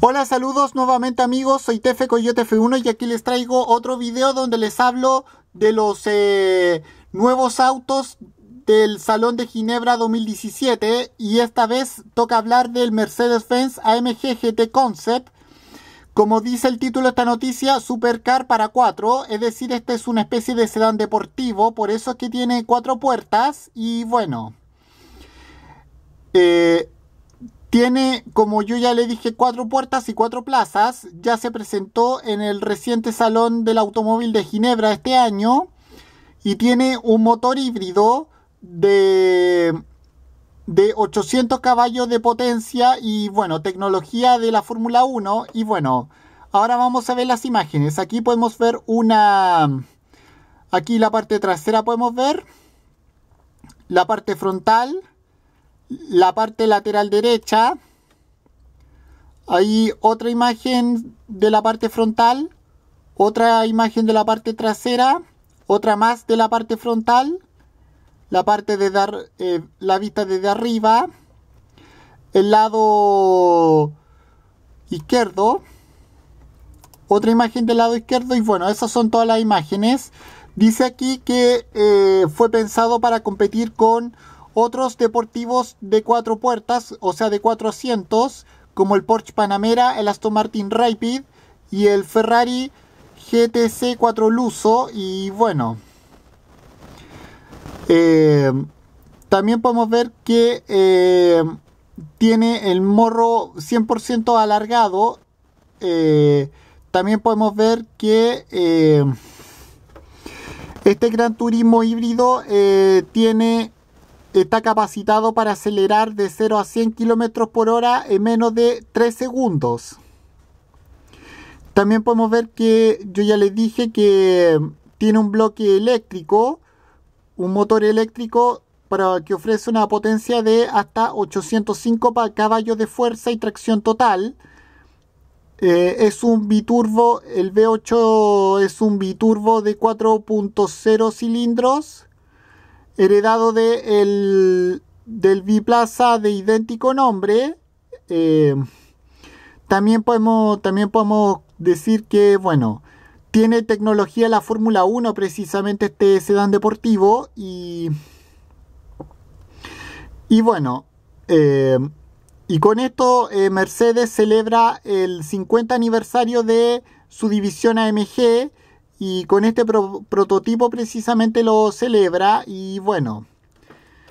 Hola, saludos nuevamente amigos, soy Tefe Coyote F1 y aquí les traigo otro video donde les hablo de los eh, nuevos autos del Salón de Ginebra 2017 y esta vez toca hablar del Mercedes-Benz AMG GT Concept. Como dice el título de esta noticia, Supercar para 4, es decir, este es una especie de sedán deportivo, por eso es que tiene cuatro puertas y bueno. Eh, tiene, como yo ya le dije, cuatro puertas y cuatro plazas. Ya se presentó en el reciente Salón del Automóvil de Ginebra este año. Y tiene un motor híbrido de, de 800 caballos de potencia y, bueno, tecnología de la Fórmula 1. Y, bueno, ahora vamos a ver las imágenes. Aquí podemos ver una... Aquí la parte trasera podemos ver. La parte frontal la parte lateral derecha. Hay otra imagen de la parte frontal, otra imagen de la parte trasera, otra más de la parte frontal, la parte de dar, eh, la vista desde arriba, el lado izquierdo, otra imagen del lado izquierdo y bueno, esas son todas las imágenes. Dice aquí que eh, fue pensado para competir con otros deportivos de cuatro puertas, o sea, de cuatro asientos, como el Porsche Panamera, el Aston Martin Rapid y el Ferrari GTC 4 Luso. Y bueno, eh, también podemos ver que eh, tiene el morro 100% alargado. Eh, también podemos ver que este gran turismo híbrido tiene está capacitado para acelerar de 0 a 100 km por hora en menos de 3 segundos. También podemos ver que yo ya les dije que tiene un bloque eléctrico, un motor eléctrico para que ofrece una potencia de hasta 805 caballos de fuerza y tracción total. Eh, es un biturbo, el V8 es un biturbo de 4.0 cilindros heredado de el, del biplaza de idéntico nombre. Eh, también, podemos, también podemos decir que, bueno, tiene tecnología la Fórmula 1, precisamente este sedán deportivo. Y, y bueno, eh, y con esto eh, Mercedes celebra el 50 aniversario de su división AMG y con este prototipo precisamente lo celebra y bueno,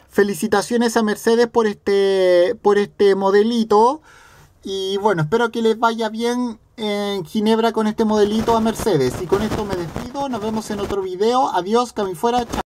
felicitaciones a Mercedes por este, por este modelito. Y bueno, espero que les vaya bien en Ginebra con este modelito a Mercedes. Y con esto me despido. Nos vemos en otro video. Adiós, que fuera. Chao.